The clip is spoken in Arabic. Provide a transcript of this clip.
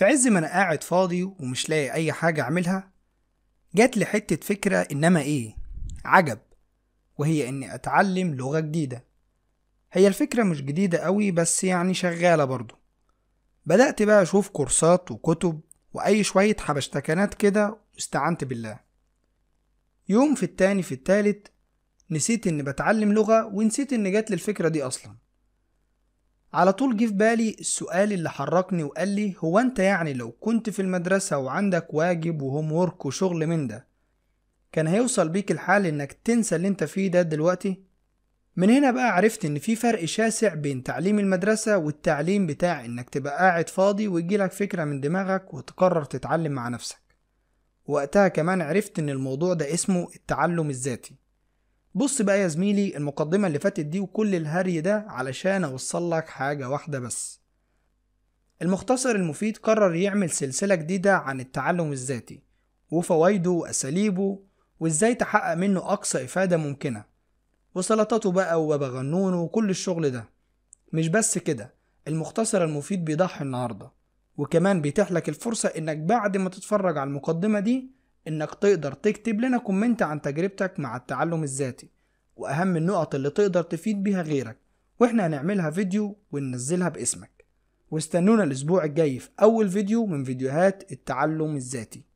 في عز ما انا قاعد فاضي ومش لاقي اي حاجة اعملها جات لي حتة فكرة انما ايه عجب وهي اني اتعلم لغة جديدة هي الفكرة مش جديدة قوي بس يعني شغالة برضو بدأت بقى اشوف كورسات وكتب واي شوية حبشتكنات كده واستعنت بالله يوم في التاني في التالت نسيت اني بتعلم لغة ونسيت اني جات لي الفكرة دي اصلا على طول جه في بالي السؤال اللي حركني وقال لي هو انت يعني لو كنت في المدرسة وعندك واجب وهوم وورك وشغل من ده كان هيوصل بيك الحال انك تنسى اللي انت فيه ده دلوقتي من هنا بقى عرفت ان في فرق شاسع بين تعليم المدرسة والتعليم بتاع انك تبقى قاعد فاضي ويجيلك فكرة من دماغك وتقرر تتعلم مع نفسك وقتها كمان عرفت ان الموضوع ده اسمه التعلم الذاتي بص بقى يا زميلي المقدمة اللي فاتت دي وكل الهري ده علشان أوصل لك حاجة واحدة بس المختصر المفيد قرر يعمل سلسلة جديدة عن التعلم الذاتي وفوائده وأساليبه وإزاي تحقق منه أقصى إفادة ممكنة وسلطاته بقى وبابا غنون وكل الشغل ده مش بس كده المختصر المفيد بيضحي النهارده وكمان بيتيح لك الفرصة إنك بعد ما تتفرج على المقدمة دي انك تقدر تكتب لنا كومنت عن تجربتك مع التعلم الذاتي واهم النقط اللي تقدر تفيد بيها غيرك واحنا هنعملها فيديو وننزلها باسمك واستنونا الاسبوع الجاي في اول فيديو من فيديوهات التعلم الذاتي